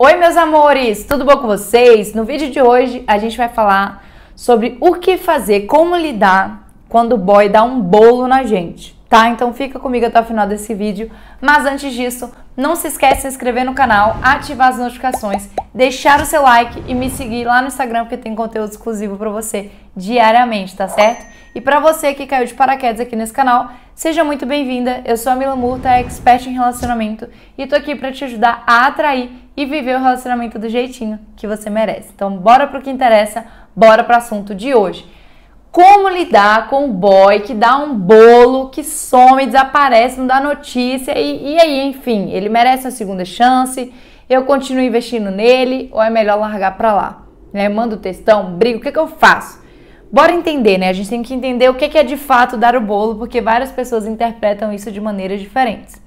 Oi, meus amores, tudo bom com vocês? No vídeo de hoje a gente vai falar sobre o que fazer, como lidar quando o boy dá um bolo na gente, tá? Então fica comigo até o final desse vídeo. Mas antes disso, não se esquece de se inscrever no canal, ativar as notificações, deixar o seu like e me seguir lá no Instagram porque tem conteúdo exclusivo para você diariamente, tá certo? E para você que caiu de paraquedas aqui nesse canal, Seja muito bem-vinda, eu sou a Mila Murta, expert em relacionamento, e tô aqui para te ajudar a atrair e viver o relacionamento do jeitinho que você merece. Então, bora pro que interessa, bora pro assunto de hoje. Como lidar com o boy que dá um bolo, que some, desaparece, não dá notícia e, e aí, enfim, ele merece uma segunda chance, eu continuo investindo nele ou é melhor largar pra lá? Né? Manda o textão, brigo, o que, que eu faço? Bora entender, né? A gente tem que entender o que é de fato dar o bolo, porque várias pessoas interpretam isso de maneiras diferentes.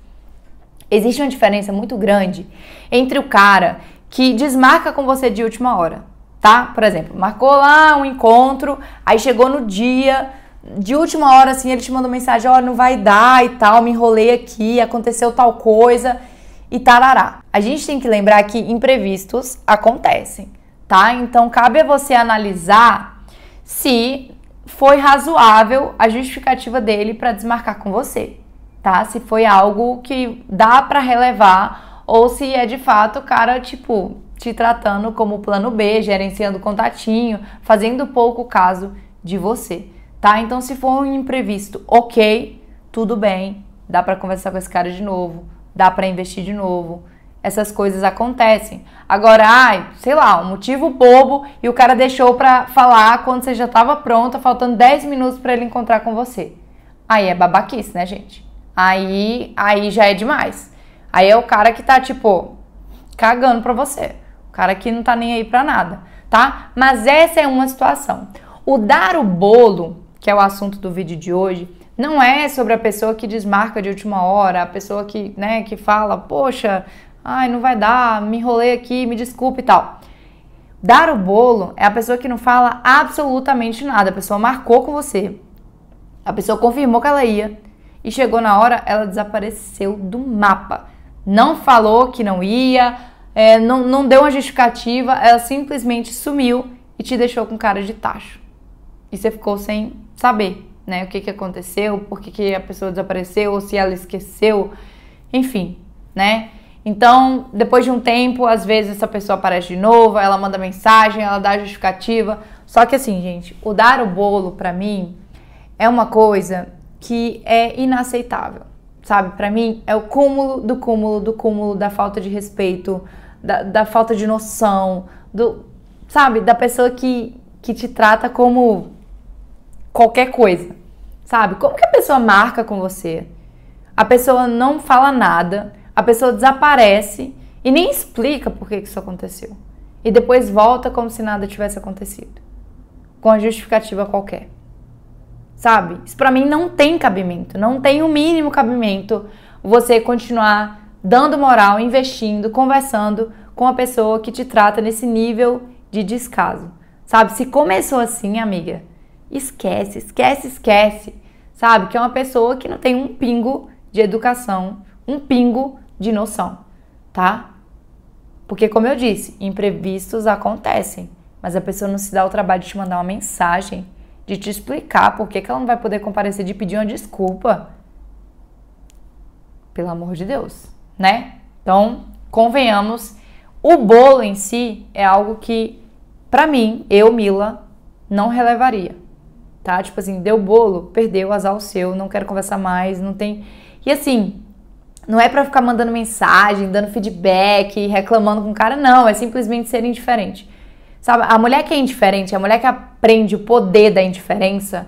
Existe uma diferença muito grande entre o cara que desmarca com você de última hora, tá? Por exemplo, marcou lá um encontro, aí chegou no dia, de última hora assim, ele te mandou mensagem: ó, oh, não vai dar e tal, me enrolei aqui, aconteceu tal coisa e tarará. A gente tem que lembrar que imprevistos acontecem, tá? Então cabe a você analisar se foi razoável a justificativa dele para desmarcar com você, tá? Se foi algo que dá para relevar ou se é de fato o cara tipo te tratando como plano B, gerenciando contatinho, fazendo pouco caso de você, tá? Então se for um imprevisto, OK, tudo bem, dá para conversar com esse cara de novo, dá para investir de novo, essas coisas acontecem. Agora, ai, sei lá, um motivo bobo e o cara deixou pra falar quando você já estava pronta, faltando 10 minutos para ele encontrar com você. Aí é babaquice, né, gente? Aí, aí já é demais. Aí é o cara que tá tipo cagando pra você. O cara que não tá nem aí pra nada, tá? Mas essa é uma situação. O dar o bolo, que é o assunto do vídeo de hoje, não é sobre a pessoa que desmarca de última hora, a pessoa que, né, que fala, poxa, Ai, não vai dar, me enrolei aqui, me desculpe e tal. Dar o bolo é a pessoa que não fala absolutamente nada. A pessoa marcou com você. A pessoa confirmou que ela ia e chegou na hora, ela desapareceu do mapa. Não falou que não ia, é, não, não deu uma justificativa, ela simplesmente sumiu e te deixou com cara de tacho. E você ficou sem saber, né? O que, que aconteceu, por que, que a pessoa desapareceu, ou se ela esqueceu, enfim, né? Então, depois de um tempo, às vezes essa pessoa aparece de novo, ela manda mensagem, ela dá justificativa. Só que assim, gente, o dar o bolo para mim é uma coisa que é inaceitável, sabe? Para mim é o cúmulo do cúmulo do cúmulo da falta de respeito, da, da falta de noção, do sabe, da pessoa que que te trata como qualquer coisa, sabe? Como que a pessoa marca com você? A pessoa não fala nada a pessoa desaparece e nem explica por que isso aconteceu. E depois volta como se nada tivesse acontecido, com a justificativa qualquer. Sabe? Isso para mim não tem cabimento, não tem o mínimo cabimento você continuar dando moral, investindo, conversando com a pessoa que te trata nesse nível de descaso. Sabe? Se começou assim, amiga, esquece, esquece, esquece. Sabe? Que é uma pessoa que não tem um pingo de educação um pingo de noção, tá? Porque, como eu disse, imprevistos acontecem, mas a pessoa não se dá o trabalho de te mandar uma mensagem, de te explicar por que, que ela não vai poder comparecer, de pedir uma desculpa. Pelo amor de Deus, né? Então, convenhamos, o bolo em si é algo que, para mim, eu, Mila, não relevaria, tá? Tipo assim, deu bolo, perdeu, azar o seu, não quero conversar mais, não tem. E assim, não é para ficar mandando mensagem, dando feedback, reclamando com o cara, não. É simplesmente ser indiferente. Sabe, a mulher que é indiferente, a mulher que aprende o poder da indiferença,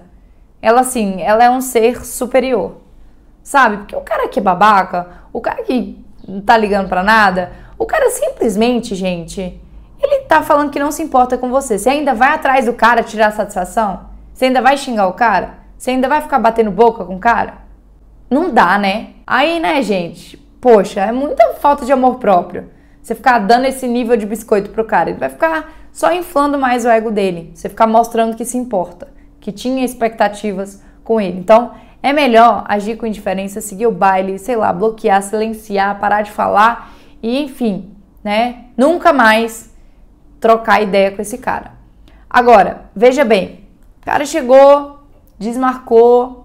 ela assim, ela é um ser superior. Sabe? Porque o cara que é babaca, o cara que não tá ligando para nada, o cara simplesmente, gente, ele tá falando que não se importa com você. Você ainda vai atrás do cara tirar satisfação? Você ainda vai xingar o cara? Você ainda vai ficar batendo boca com o cara? Não dá, né? Aí, né, gente? Poxa, é muita falta de amor próprio. Você ficar dando esse nível de biscoito pro cara, ele vai ficar só inflando mais o ego dele. Você ficar mostrando que se importa, que tinha expectativas com ele. Então, é melhor agir com indiferença, seguir o baile, sei lá, bloquear, silenciar, parar de falar e, enfim, né? Nunca mais trocar ideia com esse cara. Agora, veja bem, o cara chegou, desmarcou,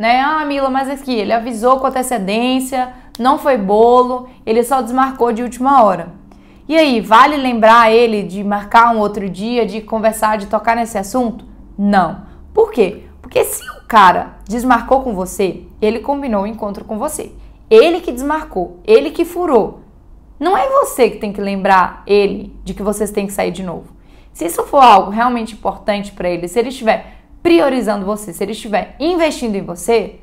né? Ah, Mila, mas aqui, ele avisou com antecedência, não foi bolo, ele só desmarcou de última hora. E aí, vale lembrar ele de marcar um outro dia, de conversar, de tocar nesse assunto? Não. Por quê? Porque se o cara desmarcou com você, ele combinou o encontro com você. Ele que desmarcou, ele que furou. Não é você que tem que lembrar ele de que vocês têm que sair de novo. Se isso for algo realmente importante para ele, se ele estiver priorizando você, se ele estiver investindo em você,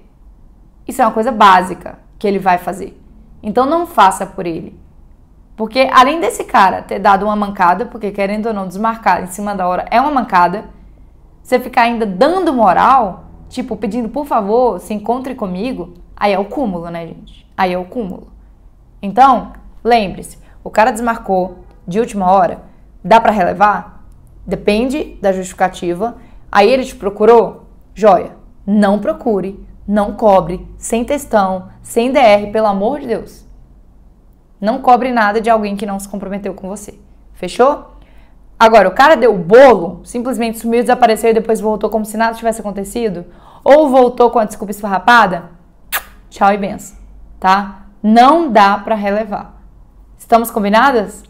isso é uma coisa básica que ele vai fazer. Então não faça por ele. Porque além desse cara ter dado uma mancada, porque querendo ou não desmarcar em cima da hora é uma mancada, você ficar ainda dando moral, tipo pedindo por favor, se encontre comigo, aí é o cúmulo, né, gente? Aí é o cúmulo. Então, lembre-se, o cara desmarcou de última hora, dá para relevar? Depende da justificativa Aí ele te procurou? Joia. Não procure, não cobre, sem testão, sem DR, pelo amor de Deus. Não cobre nada de alguém que não se comprometeu com você. Fechou? Agora, o cara deu o bolo, simplesmente sumiu, desapareceu e depois voltou como se nada tivesse acontecido? Ou voltou com a desculpa esfarrapada? Tchau e benção, tá? Não dá para relevar. Estamos combinadas?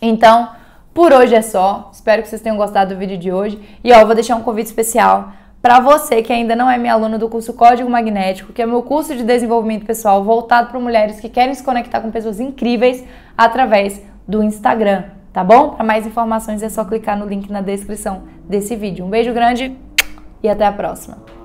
Então, por hoje é só. Espero que vocês tenham gostado do vídeo de hoje. E ó, eu vou deixar um convite especial para você que ainda não é minha aluna do curso Código Magnético, que é meu curso de desenvolvimento pessoal voltado para mulheres que querem se conectar com pessoas incríveis através do Instagram, tá bom? Para mais informações é só clicar no link na descrição desse vídeo. Um beijo grande e até a próxima.